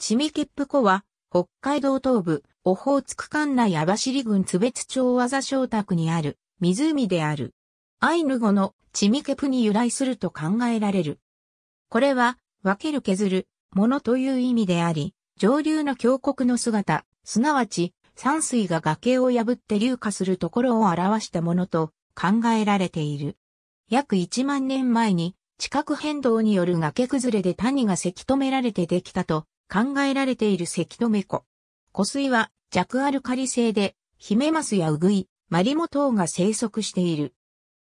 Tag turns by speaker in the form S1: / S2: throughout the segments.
S1: チミケップ湖は、北海道東部、オホーツク管内網走郡津別町和座小宅にある湖である。アイヌ語のチミケプに由来すると考えられる。これは、分ける削る、ものという意味であり、上流の峡谷の姿、すなわち、山水が崖を破って流下するところを表したものと考えられている。約1万年前に、地殻変動による崖崩れで谷がせき止められてできたと考えられている関戸湖。湖水は弱アルカリ性で、ヒメマスやウグイ、マリモ等が生息している。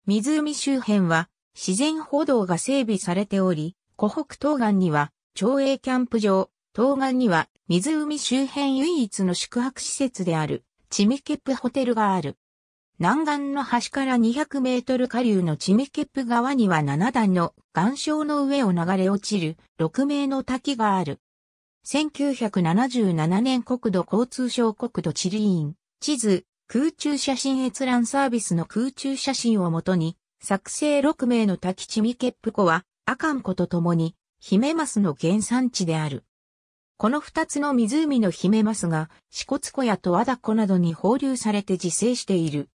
S1: 湖周辺は自然歩道が整備されており、湖北東岸には町営キャンプ場、東岸には湖周辺唯一の宿泊施設であるチミケップホテルがある。南岸の端から200メートル下流のチミケップ川には7段の岩礁の上を流れ落ちる6名の滝がある。1977年国土交通省国土地理院、地図、空中写真閲覧サービスの空中写真をもとに、作成6名の滝地ミケップ湖は、アカン湖と共に、ヒメマスの原産地である。この二つの湖のヒメマスが、四骨湖や十和田湖などに放流されて自生している。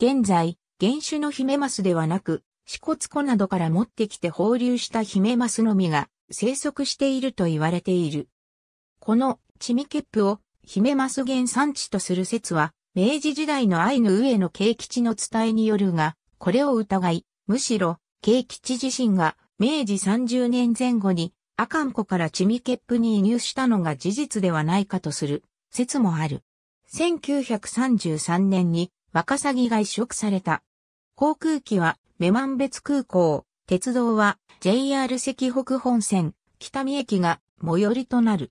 S1: 現在、原種のヒメマスではなく、四骨湖などから持ってきて放流したヒメマスのみが生息していると言われている。このチミケップを姫ゲ原産地とする説は、明治時代のアイヌ上の景吉の伝えによるが、これを疑い、むしろ、景吉自身が明治30年前後にカンコからチミケップに移入したのが事実ではないかとする説もある。1933年にワカサギが移植された。航空機はメマン別空港、鉄道は JR 赤北本線、北見駅が最寄りとなる。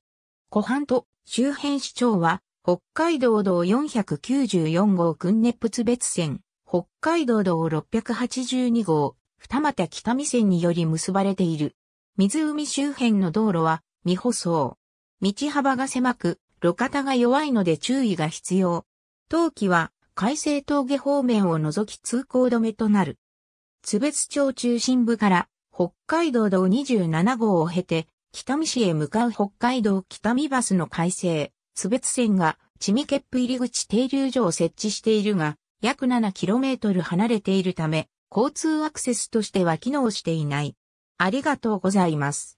S1: 湖畔と周辺市長は、北海道道494号訓熱仏別線、北海道道682号、二股北見線により結ばれている。湖周辺の道路は未舗装。道幅が狭く、路肩が弱いので注意が必要。冬季は海西峠方面を除き通行止めとなる。津別町中心部から北海道道27号を経て北見市へ向かう北海道北見バスの改正、津別線が、チミケップ入口停留所を設置しているが、約 7km 離れているため、交通アクセスとしては機能していない。ありがとうございます。